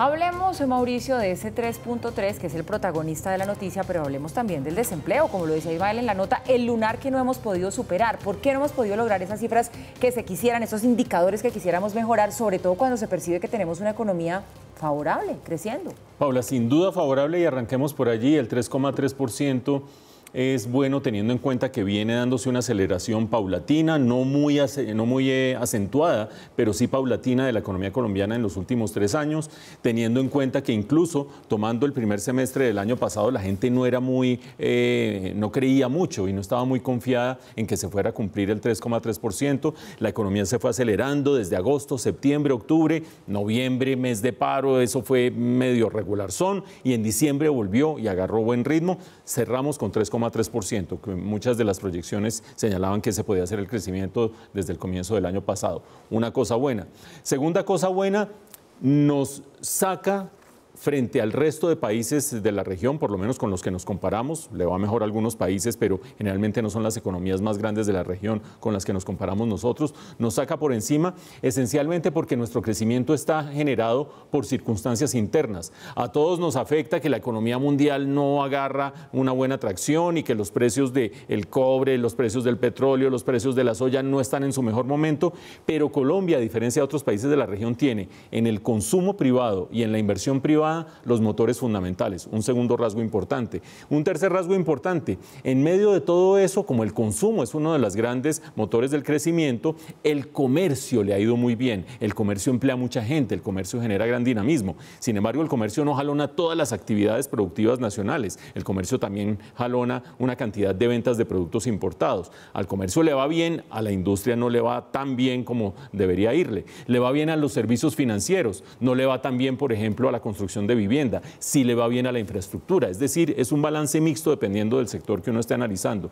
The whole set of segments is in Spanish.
Hablemos, Mauricio, de ese 3.3, que es el protagonista de la noticia, pero hablemos también del desempleo, como lo decía Ismael en la nota, el lunar que no hemos podido superar. ¿Por qué no hemos podido lograr esas cifras que se quisieran, esos indicadores que quisiéramos mejorar, sobre todo cuando se percibe que tenemos una economía favorable, creciendo? Paula, sin duda favorable y arranquemos por allí, el 3,3% es bueno teniendo en cuenta que viene dándose una aceleración paulatina, no muy, no muy eh, acentuada, pero sí paulatina de la economía colombiana en los últimos tres años, teniendo en cuenta que incluso tomando el primer semestre del año pasado la gente no era muy, eh, no creía mucho y no estaba muy confiada en que se fuera a cumplir el 3,3%. La economía se fue acelerando desde agosto, septiembre, octubre, noviembre, mes de paro, eso fue medio regular son y en diciembre volvió y agarró buen ritmo. Cerramos con 3,3%. 3%, que muchas de las proyecciones señalaban que se podía hacer el crecimiento desde el comienzo del año pasado. Una cosa buena. Segunda cosa buena, nos saca frente al resto de países de la región, por lo menos con los que nos comparamos, le va mejor a algunos países, pero generalmente no son las economías más grandes de la región con las que nos comparamos nosotros, nos saca por encima esencialmente porque nuestro crecimiento está generado por circunstancias internas. A todos nos afecta que la economía mundial no agarra una buena tracción y que los precios del el cobre, los precios del petróleo, los precios de la soya no están en su mejor momento, pero Colombia, a diferencia de otros países de la región, tiene en el consumo privado y en la inversión privada, los motores fundamentales, un segundo rasgo importante. Un tercer rasgo importante, en medio de todo eso, como el consumo es uno de los grandes motores del crecimiento, el comercio le ha ido muy bien, el comercio emplea mucha gente, el comercio genera gran dinamismo. Sin embargo, el comercio no jalona todas las actividades productivas nacionales, el comercio también jalona una cantidad de ventas de productos importados. Al comercio le va bien, a la industria no le va tan bien como debería irle. Le va bien a los servicios financieros, no le va tan bien, por ejemplo, a la construcción de vivienda, si le va bien a la infraestructura. Es decir, es un balance mixto dependiendo del sector que uno esté analizando.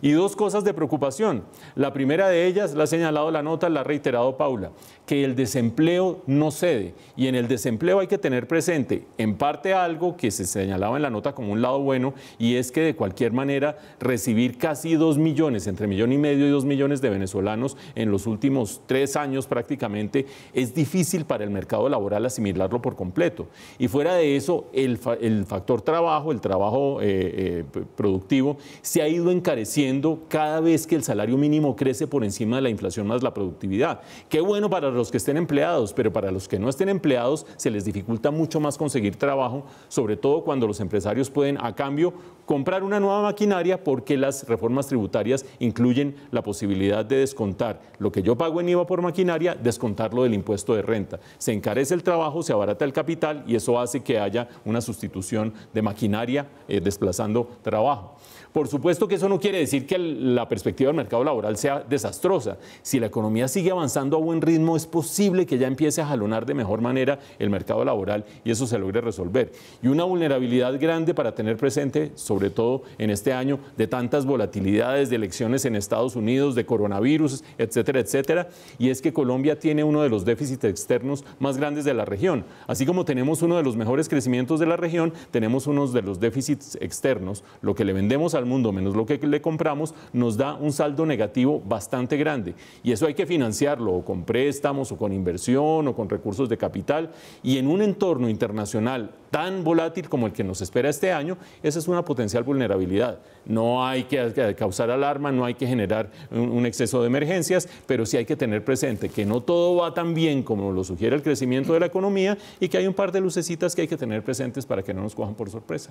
Y dos cosas de preocupación. La primera de ellas, la ha señalado la nota, la ha reiterado Paula, que el desempleo no cede. Y en el desempleo hay que tener presente, en parte, algo que se señalaba en la nota como un lado bueno, y es que de cualquier manera recibir casi dos millones, entre millón y medio y dos millones de venezolanos en los últimos tres años prácticamente, es difícil para el mercado laboral asimilarlo por completo. Y fuera de eso, el, factor trabajo, el trabajo eh, eh, productivo, se ha ido encareciendo cada vez que el salario mínimo crece por encima de la inflación más la productividad. Qué bueno para los que estén empleados, pero para los que no estén empleados se les dificulta mucho más conseguir trabajo, sobre todo cuando los empresarios pueden a cambio comprar una nueva maquinaria porque las reformas tributarias incluyen la posibilidad de descontar lo que yo pago en IVA por maquinaria, descontarlo del impuesto de renta. Se encarece el trabajo, se abarata el capital y eso hace que haya una sustitución de maquinaria eh, desplazando trabajo. Por supuesto que eso no quiere decir que la perspectiva del mercado laboral sea desastrosa. Si la economía sigue avanzando a buen ritmo, es posible que ya empiece a jalonar de mejor manera el mercado laboral y eso se logre resolver. Y una vulnerabilidad grande para tener presente, sobre todo en este año, de tantas volatilidades, de elecciones en Estados Unidos, de coronavirus, etcétera, etcétera, y es que Colombia tiene uno de los déficits externos más grandes de la región. Así como tenemos uno de de los mejores crecimientos de la región, tenemos unos de los déficits externos, lo que le vendemos al mundo menos lo que le compramos, nos da un saldo negativo bastante grande. Y eso hay que financiarlo o con préstamos o con inversión o con recursos de capital. Y en un entorno internacional tan volátil como el que nos espera este año, esa es una potencial vulnerabilidad. No hay que causar alarma, no hay que generar un, exceso de emergencias, pero sí hay que tener presente que no todo va tan bien como lo sugiere el crecimiento de la economía y que hay un par de lucecitas que hay que tener presentes para que no nos cojan por sorpresa.